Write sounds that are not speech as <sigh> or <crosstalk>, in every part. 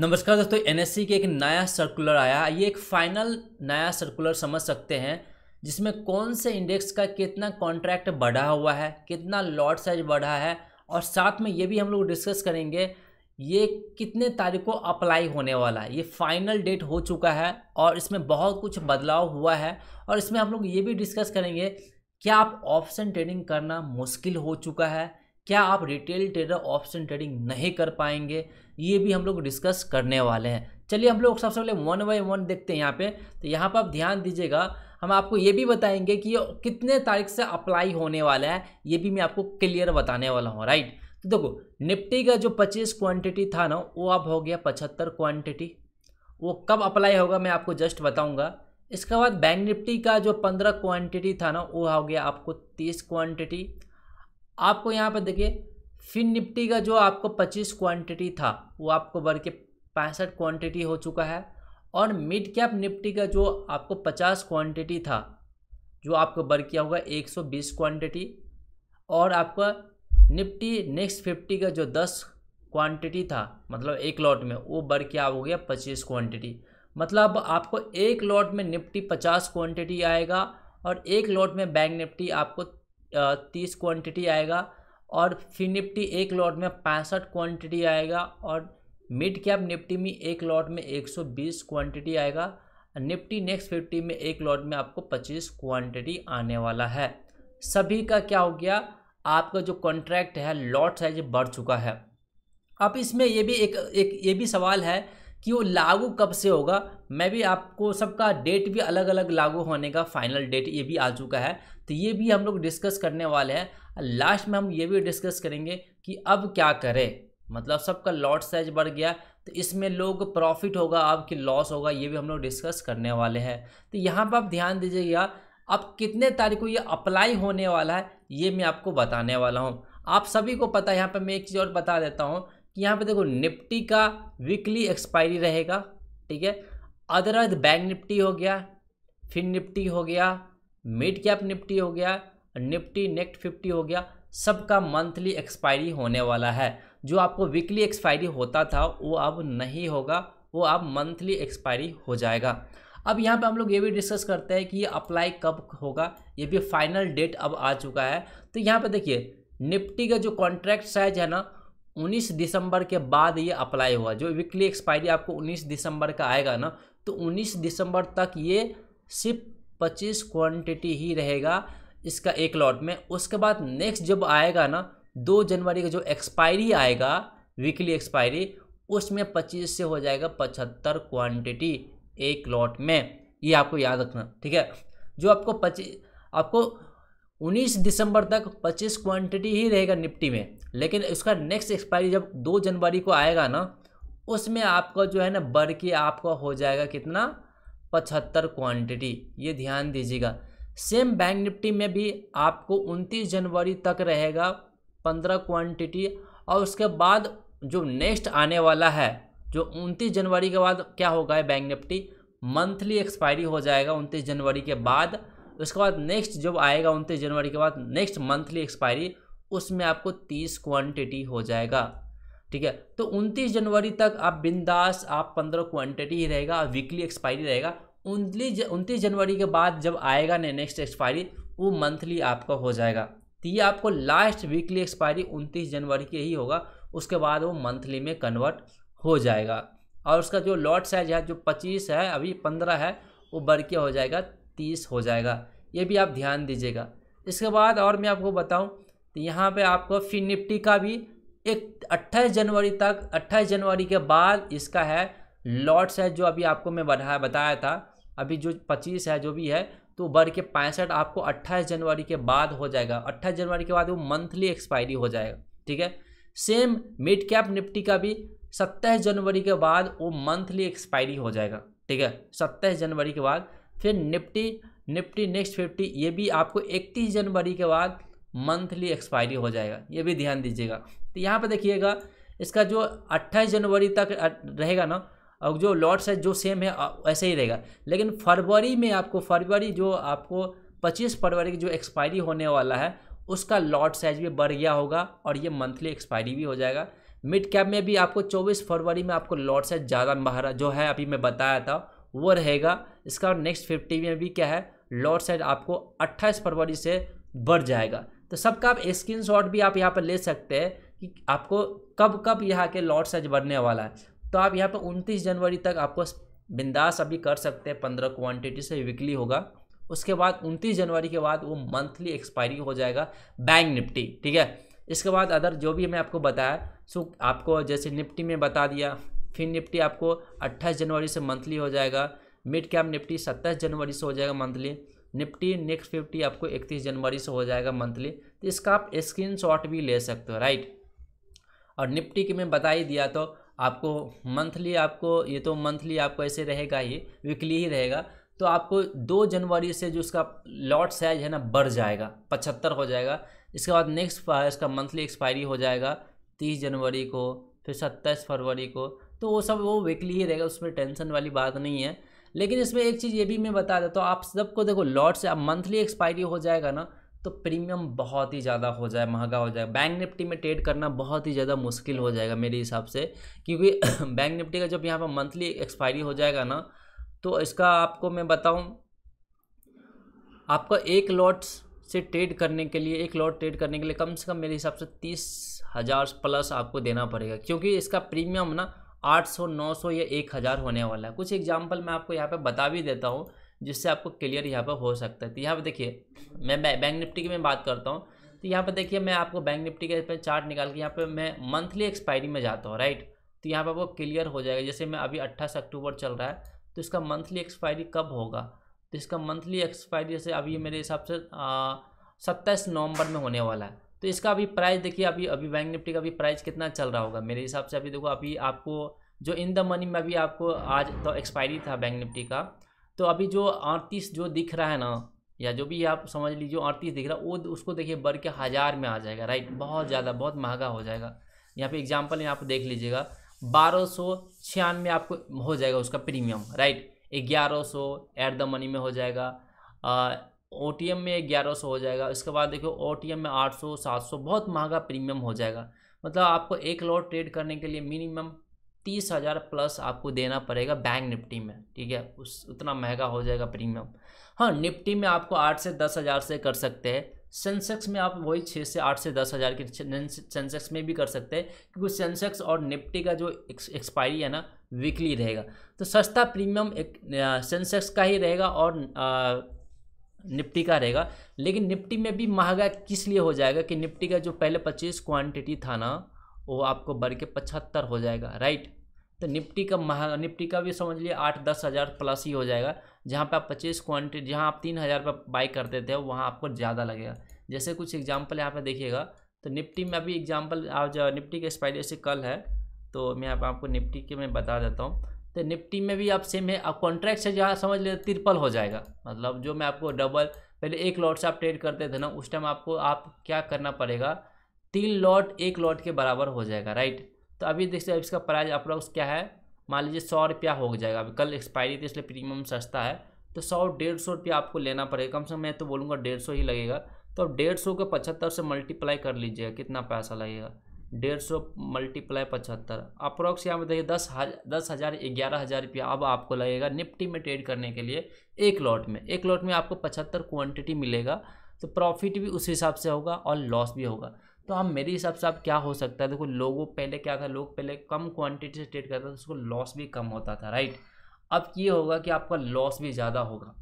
नमस्कार दोस्तों एनएससी के एक नया सर्कुलर आया ये एक फाइनल नया सर्कुलर समझ सकते हैं जिसमें कौन से इंडेक्स का कितना कॉन्ट्रैक्ट बढ़ा हुआ है कितना लॉट साइज बढ़ा है और साथ में ये भी हम लोग डिस्कस करेंगे ये कितने तारीख को अप्लाई होने वाला है ये फाइनल डेट हो चुका है और इसमें बहुत कुछ बदलाव हुआ है और इसमें हम लोग ये भी डिस्कस करेंगे क्या आप ऑप्शन ट्रेडिंग करना मुश्किल हो चुका है क्या आप रिटेल ट्रेडर ऑप्शन ट्रेडिंग नहीं कर पाएंगे ये भी हम लोग डिस्कस करने वाले हैं चलिए हम लोग सबसे पहले वन बाई वन देखते हैं यहाँ पे तो यहाँ पर आप ध्यान दीजिएगा हम आपको ये भी बताएंगे कि कितने तारीख से अप्लाई होने वाला है ये भी मैं आपको क्लियर बताने वाला हूँ राइट तो देखो निफ्टी का जो पच्चीस क्वांटिटी था ना वो अब हो गया पचहत्तर क्वांटिटी वो कब अप्लाई होगा मैं आपको जस्ट बताऊँगा इसके बाद बैंक निफ्टी का जो पंद्रह क्वांटिटी था ना वो हो गया आपको तीस क्वांटिटी आपको यहाँ पर देखिए फिन निफ्टी का जो आपको 25 क्वांटिटी था वो आपको बढ़ के पैंसठ क्वान्टिटी हो चुका है और मिड कैप निफ्टी का जो आपको 50 क्वांटिटी था जो आपको बढ़ किया होगा 120 क्वांटिटी और आपका निफ्टी नेक्स्ट फिफ्टी का जो 10 क्वांटिटी था मतलब एक लॉट में वो बढ़ के हो गया 25 क्वांटिटी मतलब आपको एक लॉट में निफ्टी 50 क्वांटिटी आएगा और एक लॉट में बैंक निफ्टी आपको तीस क्वांटिटी आएगा और फिर निफ्टी एक लॉट में पैंसठ क्वांटिटी आएगा और मिड कैप निफ्टी में एक लॉट में एक सौ बीस क्वान्टिटी आएगा निफ्टी नेक्स्ट फिफ्टी में एक लॉट में आपको पच्चीस क्वांटिटी आने वाला है सभी का क्या हो गया आपका जो कॉन्ट्रैक्ट है लॉट साइज बढ़ चुका है अब इसमें यह भी एक एक ये भी सवाल है कि वो लागू कब से होगा मैं भी आपको सबका डेट भी अलग अलग लागू होने का फाइनल डेट ये भी आ चुका है तो ये भी हम लोग डिस्कस करने वाले हैं लास्ट में हम ये भी डिस्कस करेंगे कि अब क्या करें मतलब सबका लॉट साइज बढ़ गया तो इसमें लोग प्रॉफिट होगा आपके लॉस होगा ये भी हम लोग डिस्कस करने वाले हैं तो यहाँ पर आप ध्यान दीजिएगा अब कितने तारीख को ये अप्लाई होने वाला है ये मैं आपको बताने वाला हूँ आप सभी को पता है यहाँ पर मैं एक चीज़ और बता देता हूँ यहाँ पे देखो निफ्टी का वीकली एक्सपायरी रहेगा ठीक है अदरवाइज बैंक निफ्टी हो गया फिन निफ्टी हो गया मिड कैप निफ्टी हो गया निफ्टी नेक्स्ट फिफ्टी हो गया सबका मंथली एक्सपायरी होने वाला है जो आपको वीकली एक्सपायरी होता था वो अब नहीं होगा वो अब मंथली एक्सपायरी हो जाएगा अब यहाँ पे हम लोग ये भी डिस्कस करते हैं कि ये अप्लाई कब होगा ये भी फाइनल डेट अब आ चुका है तो यहाँ पे देखिए निफ्टी का जो कॉन्ट्रैक्ट साइज है ना 19 दिसंबर के बाद ये अप्लाई हुआ जो वीकली एक्सपायरी आपको 19 दिसंबर का आएगा ना तो 19 दिसंबर तक ये सिर्फ 25 क्वांटिटी ही रहेगा इसका एक लॉट में उसके बाद नेक्स्ट जब आएगा ना दो जनवरी का जो एक्सपायरी आएगा वीकली एक्सपायरी उसमें 25 से हो जाएगा 75 क्वांटिटी एक लॉट में ये आपको याद रखना ठीक है जो आपको पच्चीस आपको 19 दिसंबर तक 25 क्वांटिटी ही रहेगा निफ्टी में लेकिन उसका नेक्स्ट एक्सपायरी जब 2 जनवरी को आएगा ना उसमें आपका जो है ना बढ़ के आपका हो जाएगा कितना पचहत्तर क्वांटिटी ये ध्यान दीजिएगा सेम बैंक निफ्टी में भी आपको 29 जनवरी तक रहेगा 15 क्वांटिटी और उसके बाद जो नेक्स्ट आने वाला है जो उनतीस जनवरी के बाद क्या होगा बैंक निफ्टी मंथली एक्सपायरी हो जाएगा उनतीस जनवरी के बाद उसके बाद नेक्स्ट जब आएगा उनतीस जनवरी के बाद नेक्स्ट मंथली एक्सपायरी उसमें आपको तीस क्वांटिटी हो जाएगा ठीक है तो उनतीस जनवरी तक आप बिंदास आप पंद्रह क्वांटिटी ही रहेगा वीकली एक्सपायरी रहेगा उनतीस उनतीस जनवरी के बाद जब आएगा ने नेक्स्ट एक्सपायरी वो मंथली आपका हो जाएगा तो ये आपको लास्ट वीकली एक्सपायरी उनतीस जनवरी के ही होगा उसके बाद वो मंथली में कन्वर्ट हो जाएगा और उसका जो लॉट साइज है जो पच्चीस है अभी पंद्रह है वो बढ़ के हो जाएगा तीस हो जाएगा ये भी आप ध्यान दीजिएगा इसके बाद और मैं आपको बताऊं तो यहाँ पे आपको फिन निफ्टी का भी एक अट्ठाईस जनवरी तक अट्ठाईस जनवरी के बाद इसका है लॉट्स है जो अभी आपको मैं बढ़ाया बताया था अभी जो 25 है जो भी है तो बढ़ के पैंसठ आपको 28 जनवरी के बाद हो जाएगा 28 जनवरी के बाद वो मंथली एक्सपायरी हो जाएगा ठीक है सेम मिड कैप निफ्टी का भी सत्ताईस जनवरी के बाद वो मंथली एक्सपायरी हो जाएगा ठीक है सत्ताईस जनवरी के बाद फिर निफ्टी निफ्टी नेक्स्ट फिफ्टी ये भी आपको इकतीस जनवरी के बाद मंथली एक्सपायरी हो जाएगा ये भी ध्यान दीजिएगा तो यहाँ पर देखिएगा इसका जो अट्ठाईस जनवरी तक रहेगा ना और जो लॉट्स है जो सेम है ऐसे ही रहेगा लेकिन फरवरी में आपको फरवरी जो आपको 25 फरवरी की जो एक्सपायरी होने वाला है उसका लॉट साइज भी बढ़ गया होगा और ये मंथली एक्सपायरी भी हो जाएगा मिड कैप में भी आपको 24 फरवरी में आपको लॉट साइज ज़्यादा जो है अभी मैं बताया था वो रहेगा इसका नेक्स्ट फिफ्टी में भी क्या है लॉट साइज आपको अट्ठाईस फरवरी से बढ़ जाएगा तो सबका आप स्क्रीन शॉट भी आप यहाँ पर ले सकते हैं कि आपको कब कब यहाँ के लॉट साइज बढ़ने वाला है तो आप यहाँ पर उनतीस जनवरी तक आपको बिंदास अभी कर सकते हैं पंद्रह क्वान्टिटी से वीकली होगा उसके बाद उनतीस जनवरी के बाद वो मंथली एक्सपायरी हो जाएगा बैंक निफ्टी ठीक है इसके बाद अदर जो भी मैं आपको बताया सो आपको जैसे निफ्टी में बता दिया फिर निफ्टी आपको 28 जनवरी से मंथली हो जाएगा मिड कैप निफ्टी सत्ताईस जनवरी से हो जाएगा मंथली निफ्टी नेक्स्ट फिफ्टी आपको इकतीस जनवरी से हो जाएगा मंथली तो इसका आप स्क्रीन शॉट भी ले सकते हो राइट और निफ्टी की मैं बता ही दिया तो आपको मंथली आपको ये तो मंथली आपको ऐसे रहेगा ही वीकली ही रहेगा तो आपको दो जनवरी से जो उसका लॉट साइज है ना बढ़ जाएगा पचहत्तर हो जाएगा इसके बाद नेक्स्ट इसका मंथली एक्सपायरी हो जाएगा तीस जनवरी को फिर सत्ताईस फरवरी को तो वो सब वो वीकली ही रहेगा उसमें टेंशन वाली बात नहीं है लेकिन इसमें एक चीज़ ये भी मैं बता देता तो हूँ आप सबको देखो लॉट से अब मंथली एक्सपायरी हो जाएगा ना तो प्रीमियम बहुत ही ज़्यादा हो जाए महंगा हो जाए बैंक निफ्टी में ट्रेड करना बहुत ही ज़्यादा मुश्किल हो जाएगा मेरे हिसाब से क्योंकि <clears throat> बैंक निफ्टी का जब यहाँ पर मंथली एक्सपायरी हो जाएगा ना तो इसका आपको मैं बताऊँ आपका एक लॉट से ट्रेड करने के लिए एक लॉट ट्रेड करने के लिए कम से कम मेरे हिसाब से तीस हज़ार प्लस आपको देना पड़ेगा क्योंकि इसका प्रीमियम ना 800 900 या 1000 होने वाला है कुछ एग्जाम्पल मैं आपको यहाँ पे बता भी देता हूँ जिससे आपको क्लियर यहाँ पे हो सकता है तो यहाँ पे देखिए मैं बैंक निफ्टी की मैं बात करता हूँ तो यहाँ पे देखिए मैं आपको बैंक निफ्टी के चार्ट निकाल के यहाँ पे मैं मंथली एक्सपायरी में जाता हूँ राइट तो यहाँ पर आपको क्लियर हो जाएगा जैसे मैं अभी अट्ठाईस अक्टूबर चल रहा है तो इसका मंथली एक्सपायरी कब होगा तो इसका मंथली एक्सपायरी जैसे अभी मेरे हिसाब से सत्ताईस नवंबर में होने वाला है तो इसका अभी प्राइस देखिए अभी अभी बैंक निफ्टी का अभी प्राइस कितना चल रहा होगा मेरे हिसाब से अभी देखो अभी आपको जो इन द मनी में अभी आपको आज तो एक्सपायरी था बैंक निफ्टी का तो अभी जो अड़तीस जो दिख रहा है ना या जो भी आप समझ लीजिए अड़तीस दिख रहा है वो उसको देखिए बढ़ के हज़ार में आ जाएगा राइट बहुत ज़्यादा बहुत महंगा हो जाएगा यहाँ पे एग्जाम्पल यहाँ पर देख लीजिएगा बारह सौ छियानवे आपको हो जाएगा उसका प्रीमियम राइट ग्यारह सौ एट द मनी में हो जाएगा ओ में ग्यारह सौ हो जाएगा इसके बाद देखो ओ में आठ सौ सात सौ बहुत महंगा प्रीमियम हो जाएगा मतलब आपको एक लॉट ट्रेड करने के लिए मिनिमम तीस हज़ार प्लस आपको देना पड़ेगा बैंक निफ्टी में ठीक है उस उतना महंगा हो जाएगा प्रीमियम हाँ निफ्टी में आपको आठ से दस हज़ार से कर सकते हैं सेंसेक्स में आप वही छः से आठ से दस हज़ार के सेंसेक्स में भी कर सकते हैं क्योंकि सेंसेक्स और निफ्टी का जो एक्सपायरी है ना वीकली रहेगा तो सस्ता प्रीमियम एक सेंसेक्स का ही रहेगा और आ, निफ्टी का रहेगा लेकिन निफ्टी में भी महंगा किस लिए हो जाएगा कि निफ्टी का जो पहले पच्चीस क्वांटिटी था ना वो आपको बढ़ के पचहत्तर हो जाएगा राइट तो निफ्टी का महा निफ्टी का भी समझ लिए आठ दस हज़ार प्लस ही हो जाएगा जहाँ पे आप पच्चीस क्वांटिटी जहाँ आप तीन हज़ार पर बाई करते थे वहाँ आपको ज़्यादा लगेगा जैसे कुछ एग्जाम्पल यहाँ पर देखिएगा तो निफ्टी में अभी एग्जाम्पल आप जो निफ्टी का एक्सपायरी से कल है तो मैं आपको निफ्टी के मैं बता देता हूँ तो निफ्टी में भी आप सेम है आप कॉन्ट्रैक्ट से जहाँ समझ लेते ट्रिपल हो जाएगा मतलब जो मैं आपको डबल पहले एक लॉट से आप ट्रेड करते थे ना उस टाइम आपको आप क्या करना पड़ेगा तीन लॉट एक लॉट के बराबर हो जाएगा राइट तो अभी देखिए इसका प्राइस लोग क्या है मान लीजिए सौ रुपया हो जाएगा अभी कल एक्सपायरी थी इसलिए प्रीमियम सस्ता है तो सौ डेढ़ सौ रुपया आपको लेना पड़ेगा कम से कम मैं तो बोलूँगा डेढ़ सौ ही लगेगा तो डेढ़ सौ के पचहत्तर से मल्टीप्लाई कर लीजिएगा कितना पैसा लगेगा डेढ़ सौ मल्टीप्लाई पचहत्तर अप्रोक्स यहाँ पर देखिए दस हजार दस हज़ार ग्यारह हज़ार रुपया अब आपको लगेगा निफ्टी में ट्रेड करने के लिए एक लॉट में एक लॉट में आपको पचहत्तर क्वांटिटी मिलेगा तो प्रॉफिट भी उस हिसाब से होगा और लॉस भी होगा तो हम मेरे हिसाब से आप क्या हो सकता है देखो लोगों पहले क्या था लोग पहले कम क्वान्टिटी से ट्रेड करते थे तो उसको लॉस भी कम होता था राइट अब ये होगा कि आपका लॉस भी ज़्यादा होगा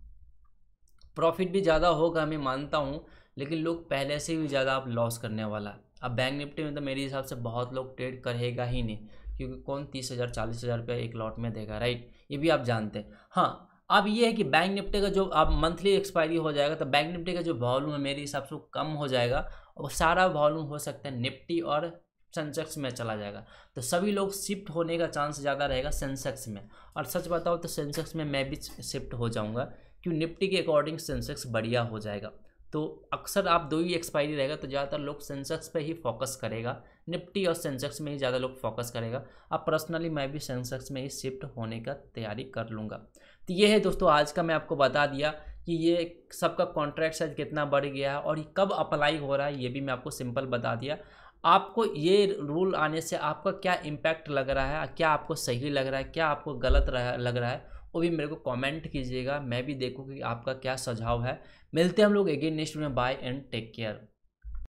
प्रॉफिट भी ज़्यादा होगा मैं मानता हूँ लेकिन लोग पहले से भी ज़्यादा आप लॉस करने वाला है अब बैंक निफ्टी में तो मेरे हिसाब से बहुत लोग ट्रेड करेगा ही नहीं क्योंकि कौन तीस हज़ार चालीस हज़ार रुपया एक लॉट में देगा राइट ये भी आप जानते हैं हाँ अब ये है कि बैंक निफ्टी का जो अब मंथली एक्सपायरी हो जाएगा तो बैंक निफ्टी का जो वॉल्यूम है मेरे हिसाब से कम हो जाएगा और सारा वॉल्यूम हो सकता है निफ्टी और सेंसेक्स में चला जाएगा तो सभी लोग शिफ्ट होने का चांस ज़्यादा रहेगा सेंसेक्स में और सच बताओ तो सेंसेक्स में मैं भी शिफ्ट हो जाऊँगा क्यों निफ्टी के अकॉर्डिंग सेंसेक्स बढ़िया हो जाएगा तो अक्सर आप दो ही एक्सपायरी रहेगा तो ज़्यादातर लोग सेंसेक्स पे ही फोकस करेगा निफ्टी और सेंसेक्स में ही ज़्यादा लोग फोकस करेगा अब पर्सनली मैं भी सेंसेक्स में ही शिफ्ट होने का तैयारी कर लूँगा तो ये है दोस्तों आज का मैं आपको बता दिया कि ये सबका कॉन्ट्रैक्ट साइज कितना बढ़ गया है और ये कब अप्लाई हो रहा है ये भी मैं आपको सिंपल बता दिया आपको ये रूल आने से आपका क्या इम्पैक्ट लग रहा है क्या आपको सही लग रहा है क्या आपको गलत लग रहा है वो भी मेरे को कमेंट कीजिएगा मैं भी देखूँ कि आपका क्या सुझाव है मिलते हैं हम लोग अगेन नेक्स्ट में बाय एंड टेक केयर